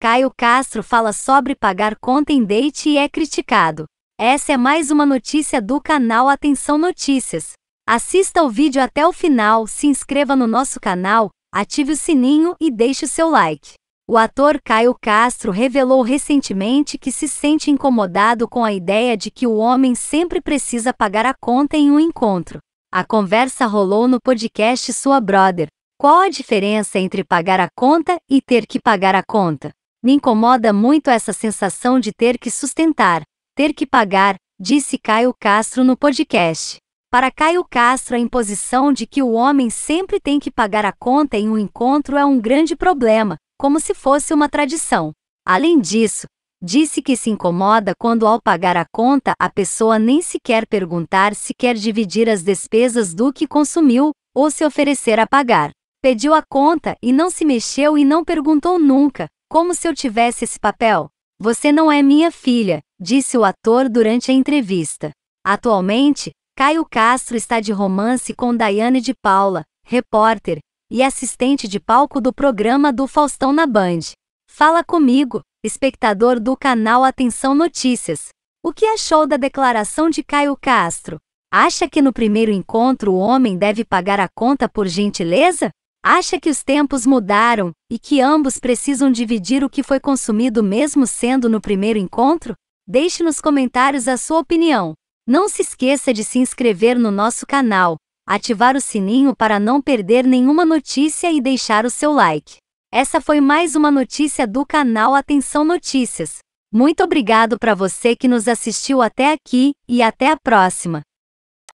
Caio Castro fala sobre pagar conta em date e é criticado. Essa é mais uma notícia do canal Atenção Notícias. Assista o vídeo até o final, se inscreva no nosso canal, ative o sininho e deixe o seu like. O ator Caio Castro revelou recentemente que se sente incomodado com a ideia de que o homem sempre precisa pagar a conta em um encontro. A conversa rolou no podcast Sua Brother. Qual a diferença entre pagar a conta e ter que pagar a conta? Me incomoda muito essa sensação de ter que sustentar, ter que pagar, disse Caio Castro no podcast. Para Caio Castro, a imposição de que o homem sempre tem que pagar a conta em um encontro é um grande problema, como se fosse uma tradição. Além disso, disse que se incomoda quando, ao pagar a conta, a pessoa nem sequer perguntar se quer dividir as despesas do que consumiu ou se oferecer a pagar. Pediu a conta e não se mexeu e não perguntou nunca, como se eu tivesse esse papel? Você não é minha filha, disse o ator durante a entrevista. Atualmente, Caio Castro está de romance com Daiane de Paula, repórter e assistente de palco do programa do Faustão na Band. Fala comigo, espectador do canal Atenção Notícias. O que achou da declaração de Caio Castro? Acha que no primeiro encontro o homem deve pagar a conta por gentileza? Acha que os tempos mudaram e que ambos precisam dividir o que foi consumido mesmo sendo no primeiro encontro? Deixe nos comentários a sua opinião. Não se esqueça de se inscrever no nosso canal, ativar o sininho para não perder nenhuma notícia e deixar o seu like. Essa foi mais uma notícia do canal Atenção Notícias. Muito obrigado para você que nos assistiu até aqui e até a próxima.